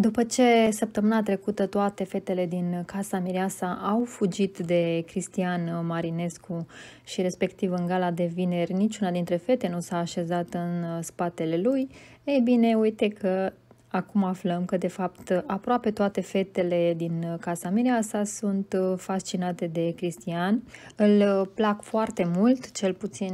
După ce săptămâna trecută toate fetele din Casa Mireasa au fugit de Cristian Marinescu și respectiv în gala de vineri niciuna dintre fete nu s-a așezat în uh, spatele lui, ei bine, uite că Acum aflăm că, de fapt, aproape toate fetele din uh, Casa Mireasa sunt uh, fascinate de Cristian. Îl plac foarte mult, cel puțin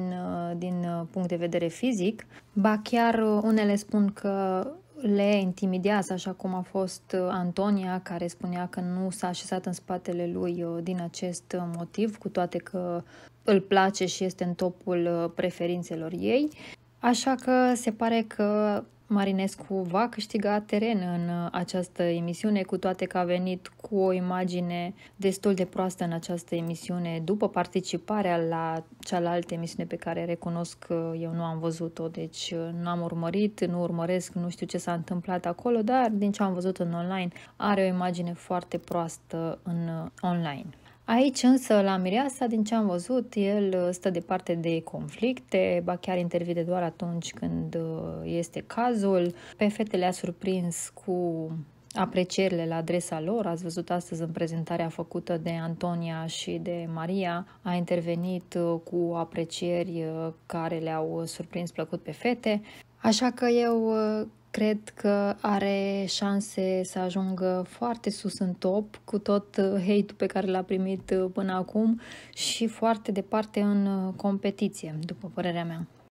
din punct de vedere fizic. Ba chiar unele spun că le intimidează, așa cum a fost uh, Antonia, care spunea că nu s-a așezat în spatele lui uh, din acest uh, motiv, cu toate că îl place și este în topul preferințelor ei. Așa că se pare că Marinescu va câștiga teren în uh, această emisiune, cu toate că a venit cu o imagine destul de proastă în această emisiune după participarea la cealaltă emisiune pe care recunosc că eu nu am văzut-o, deci uh, nu am urmărit, nu urmăresc, nu știu ce s-a întâmplat acolo, dar din ce am văzut în online, are o imagine foarte proastă în uh, online. Aici însă, la Mireasa, din ce am văzut, el uh, stă departe de conflicte, ba chiar intervine doar atunci când uh, este cazul. Pe fete le-a surprins cu aprecierile la adresa lor. Ați văzut astăzi în prezentarea făcută de Antonia și de Maria, a intervenit uh, cu aprecieri care le-au surprins plăcut pe fete. Așa că eu cred că are șanse să ajungă foarte sus în top cu tot uh, hate-ul pe care l-a primit uh, până acum și foarte departe în uh, competiție, după părerea mea.